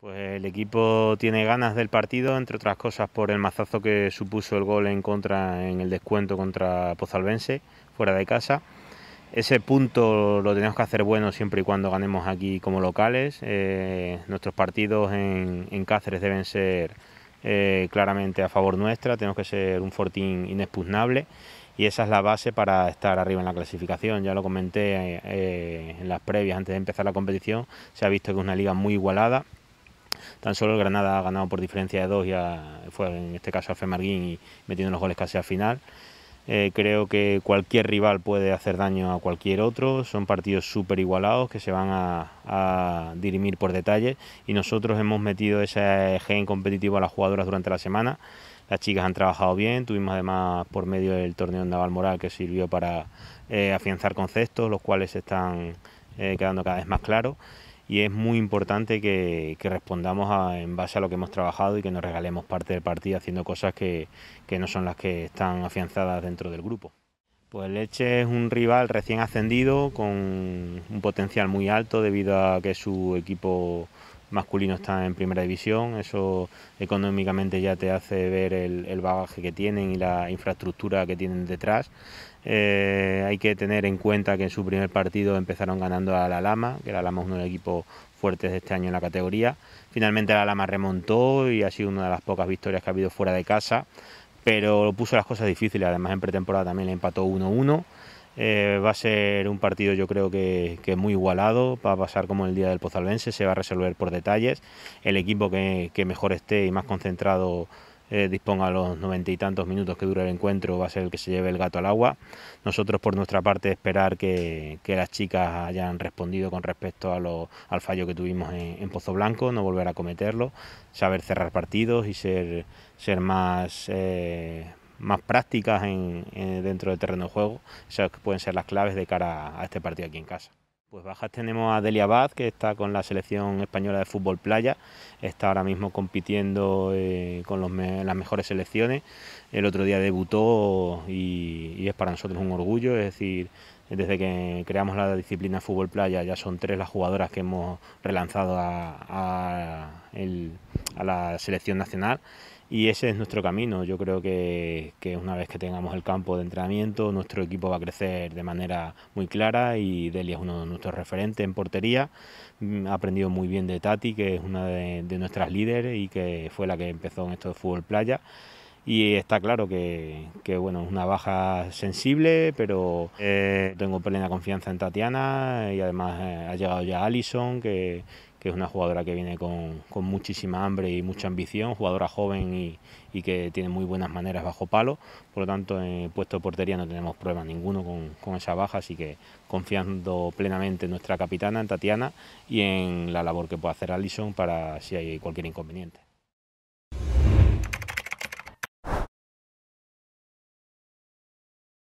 Pues el equipo tiene ganas del partido, entre otras cosas por el mazazo que supuso el gol en contra en el descuento contra Pozalbense, fuera de casa. Ese punto lo tenemos que hacer bueno siempre y cuando ganemos aquí como locales. Eh, nuestros partidos en, Cáceres deben ser eh, claramente a favor nuestra, tenemos que ser un fortín inexpugnable y esa es la base para estar arriba en la clasificación. Ya lo comenté eh, en las previas antes de empezar la competición, se ha visto que es una liga muy igualada Tan solo el Granada ha ganado por diferencia de dos, ya fue en este caso a Femarguín y metiendo los goles casi al final. Eh, creo que cualquier rival puede hacer daño a cualquier otro. Son partidos súper igualados que se van a, dirimir por detalle... Y nosotros hemos metido ese gen competitivo a las jugadoras durante la semana. Las chicas han trabajado bien. Tuvimos además por medio del torneo en Moral que sirvió para eh, afianzar conceptos, los cuales están eh, quedando cada vez más claros y es muy importante que, respondamos en base a lo que hemos trabajado y que nos regalemos parte del partido haciendo cosas que, que no son las que están afianzadas dentro del grupo. Pues Leche es un rival recién ascendido con un potencial muy alto debido a que su equipo masculino está en primera división, eso económicamente ya te hace ver el, bagaje que tienen y la infraestructura que tienen detrás. Eh, hay que tener en cuenta que en su primer partido empezaron ganando a la Lama, que la Lama es uno de los equipos fuertes de este año en la categoría. Finalmente la Lama remontó y ha sido una de las pocas victorias que ha habido fuera de casa, pero puso las cosas difíciles. Además en pretemporada también le empató 1-1. Eh, va a ser un partido yo creo que, muy igualado, va a pasar como el día del Pozalbense, se va a resolver por detalles. El equipo que, mejor esté y más concentrado eh, disponga los noventa y tantos minutos que dura el encuentro, va a ser el que se lleve el gato al agua. Nosotros, por nuestra parte, esperar que, las chicas hayan respondido con respecto a al fallo que tuvimos en, Pozo Blanco, no volver a cometerlo, saber cerrar partidos y ser, ser más, eh, más prácticas eh, dentro del terreno de juego, que pueden ser las claves de cara a este partido aquí en casa. Pues bajas tenemos a Delia Abad, que está con la selección española de fútbol playa, está ahora mismo compitiendo eh, con las mejores selecciones, el otro día debutó y, es para nosotros un orgullo, es decir, desde que creamos la disciplina fútbol playa ya son tres las jugadoras que hemos relanzado a, a el a la selección nacional y ese es nuestro camino. Yo creo que, una vez que tengamos el campo de entrenamiento, nuestro equipo va a crecer de manera muy clara y Deli es uno de nuestros referentes en portería. Mm, ha aprendido muy bien de Tati, que es una de, nuestras líderes y que fue la que empezó en esto de fútbol playa. Y está claro que, que bueno, es una baja sensible, pero eh, tengo plena confianza en Tatiana y además eh, ha llegado ya Alison, que, que es una jugadora que viene con, muchísima hambre y mucha ambición, jugadora joven y, que tiene muy buenas maneras bajo palo, por lo tanto en puesto de portería no tenemos problema ninguno con, esa baja, así que confiando plenamente en nuestra capitana, en Tatiana, y en la labor que puede hacer Alison para si hay cualquier inconveniente.